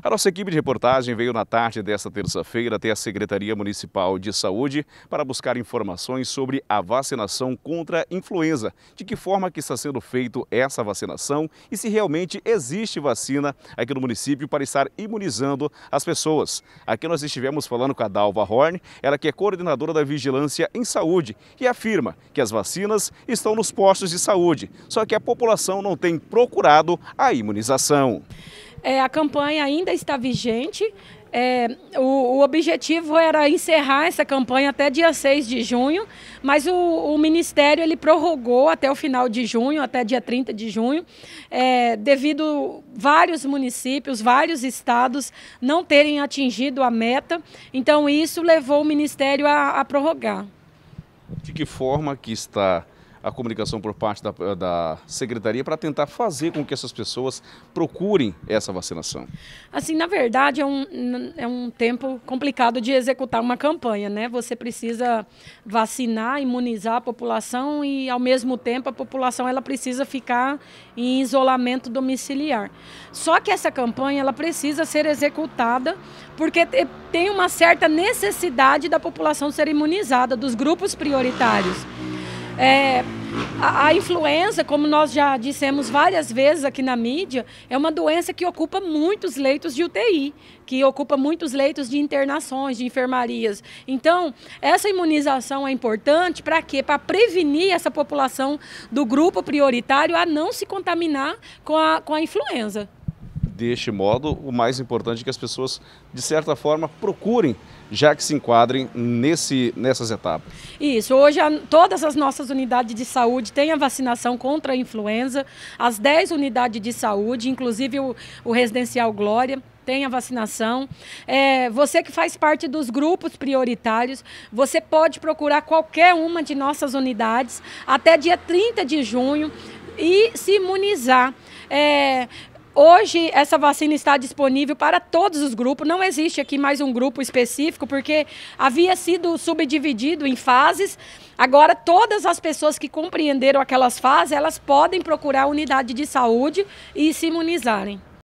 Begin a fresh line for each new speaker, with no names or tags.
A nossa equipe de reportagem veio na tarde desta terça-feira até a Secretaria Municipal de Saúde para buscar informações sobre a vacinação contra a influenza, de que forma que está sendo feito essa vacinação e se realmente existe vacina aqui no município para estar imunizando as pessoas. Aqui nós estivemos falando com a Dalva Horn, ela que é coordenadora da Vigilância em Saúde e afirma que as vacinas estão nos postos de saúde, só que a população não tem procurado a imunização.
É, a campanha ainda está vigente. É, o, o, objetivo era encerrar essa campanha até dia 6 de junho, mas o, o, Ministério ele prorrogou até o final de junho, até dia 30 de junho, é, devido vários municípios, vários estados não terem atingido a meta. Então isso levou o Ministério a, a prorrogar.
De que forma que está a comunicação por parte da, da secretaria para tentar fazer com que essas pessoas procurem essa vacinação?
Assim, na verdade, é um, é um tempo complicado de executar uma campanha, né? Você precisa vacinar, imunizar a população e, ao mesmo tempo, a população ela precisa ficar em isolamento domiciliar. Só que essa campanha ela precisa ser executada porque tem uma certa necessidade da população ser imunizada, dos grupos prioritários. É, a, a influenza, como nós já dissemos várias vezes aqui na mídia, é uma doença que ocupa muitos leitos de UTI, que ocupa muitos leitos de internações, de enfermarias. Então, essa imunização é importante para quê? Para prevenir essa população do grupo prioritário a não se contaminar com a, com a influenza
deste modo, o mais importante é que as pessoas, de certa forma, procurem, já que se enquadrem nesse, nessas etapas.
Isso, hoje todas as nossas unidades de saúde têm a vacinação contra a influenza, as 10 unidades de saúde, inclusive o, o residencial Glória, tem a vacinação. É, você que faz parte dos grupos prioritários, você pode procurar qualquer uma de nossas unidades até dia 30 de junho e se imunizar. É, Hoje, essa vacina está disponível para todos os grupos. Não existe aqui mais um grupo específico, porque havia sido subdividido em fases. Agora, todas as pessoas que compreenderam aquelas fases, elas podem procurar a unidade de saúde e se imunizarem.